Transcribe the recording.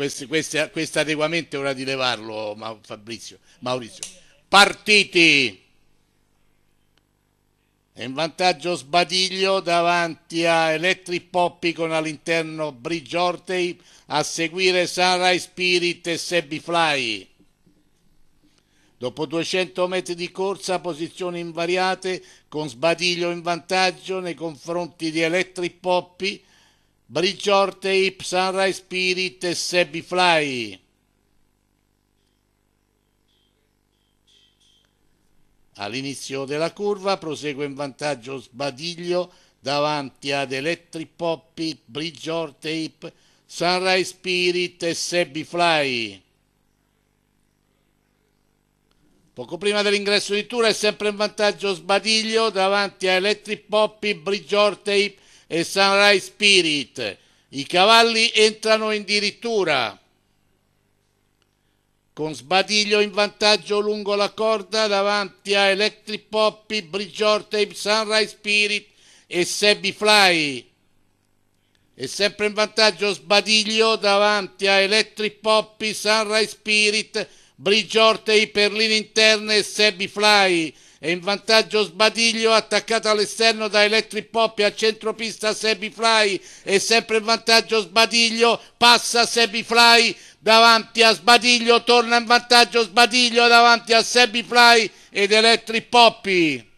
questo, questo, questo adeguamento è ora di levarlo Fabrizio, Maurizio. Partiti! È in vantaggio Sbadiglio davanti a Electric Poppy con all'interno Bridge Ortei, a seguire Sunrise Spirit e Sebi Fly. Dopo 200 metri di corsa, posizioni invariate, con Sbadiglio in vantaggio nei confronti di Electric Poppy. Briciorte Ip Sunrise Spirit e Sebi Fly. All'inizio della curva prosegue in vantaggio Sbadiglio davanti ad Electric Poppy, Bridgeorte Tape, Sunrise Spirit e Sebi Fly. Poco prima dell'ingresso di tour è sempre in vantaggio Sbadiglio davanti a Electric Poppy, Bridgeorte Ape, e Sunrise Spirit. I cavalli entrano in dirittura con sbadiglio in vantaggio lungo la corda davanti a Electric Poppy, Bridgeorte, Sunrise Spirit e Sebi Fly. E sempre in vantaggio sbadiglio davanti a Electric Poppy, Sunrise Spirit, Bridgeorte per linea interna e Sebi Fly e in vantaggio Sbadiglio attaccato all'esterno da Electric Poppy a centropista Sebi Fly e sempre in vantaggio Sbadiglio passa Sebi Fly davanti a Sbadiglio torna in vantaggio Sbadiglio davanti a Sebi Fly ed Electric Poppy